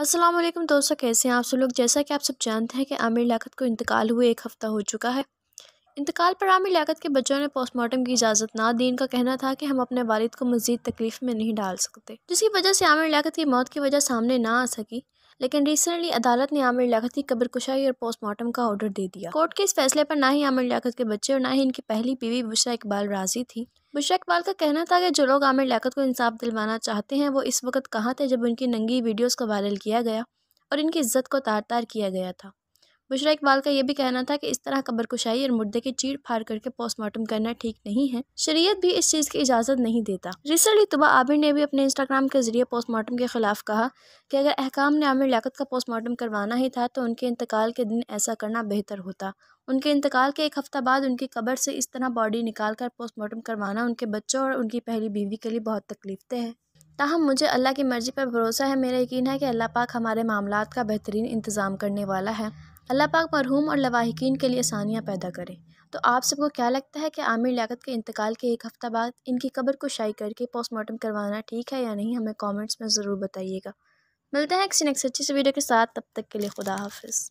असलम दोस्तों कैसे हैं आप सब लोग जैसा कि आप सब जानते हैं कि आमिर लाखत को इंतकाल हुए एक हफ़्ता हो चुका है इंतकाल पर आमिर लियात के बच्चों ने पोस्टमार्टम की इजाज़त ना दी इनका कहना था कि हम अपने वालिद को मजीद तकलीफ में नहीं डाल सकते जिसकी वजह से आमिर लियात की मौत की वजह सामने ना आ सकी लेकिन रिसेंटली अदालत ने आमिर लियात की कब्रकुशाई कुशाई और पोस्टमार्टम का ऑर्डर दे दिया कोर्ट के इस फैसले पर ना ही आमिर लियात के बच्चे और ना ही इनकी पहली बीवी बुशरा इकबाल राजी थी बुशरा इकबाल का कहना था कि जो लोग आमिर लियात को इंसाफ दिलवाना चाहते हैं वो इस वक्त कहाँ थे जब उनकी नंगी वीडियोज़ को वायरल किया गया और इनकी इज्जत को तार तार किया गया था बुशरा इकबाल का यह भी कहना था कि इस तरह कुशाई और मुर्दे की चीट फाड़ करके पोस्टमार्टम करना ठीक नहीं है शरीयत भी इस चीज़ की इजाज़त नहीं देता रिसेंटली तुबा आबिर ने भी अपने इंस्टाग्राम के जरिए पोस्टमार्टम के खिलाफ कहा कि अगर अहकाम ने आमिर लियाकत का पोस्टमार्टम करवाना ही था तो उनके इंतकाल के दिन ऐसा करना बेहतर होता उनके इंतकाल के एक हफ़्ता बाद उनकी कब्र से इस तरह बॉडी निकाल कर पोस्टमार्टम करवाना उनके बच्चों और उनकी पहली बीवी के लिए बहुत तकलीफ है ताहम मुझे अल्लाह की मर्ज़ी पर भरोसा है मेरा यकीन है कि अल्लाह पाक हमारे मामलों का बेहतरीन इंतज़ाम करने वाला है अल्लाह पाक मरहूम और लवाहकिन के लिए आसानियाँ पैदा करें तो आप सबको क्या लगता है कि आमिर लियाकत के इंतकाल के एक हफ़्ता बाद इनकी कब्र को शाई करके पोस्टमार्टम करवाना ठीक है या नहीं हमें कमेंट्स में ज़रूर बताइएगा मिलते हैं किसी नेक्स्ट अच्छी सी वीडियो के साथ तब तक के लिए खुदा हाफिज़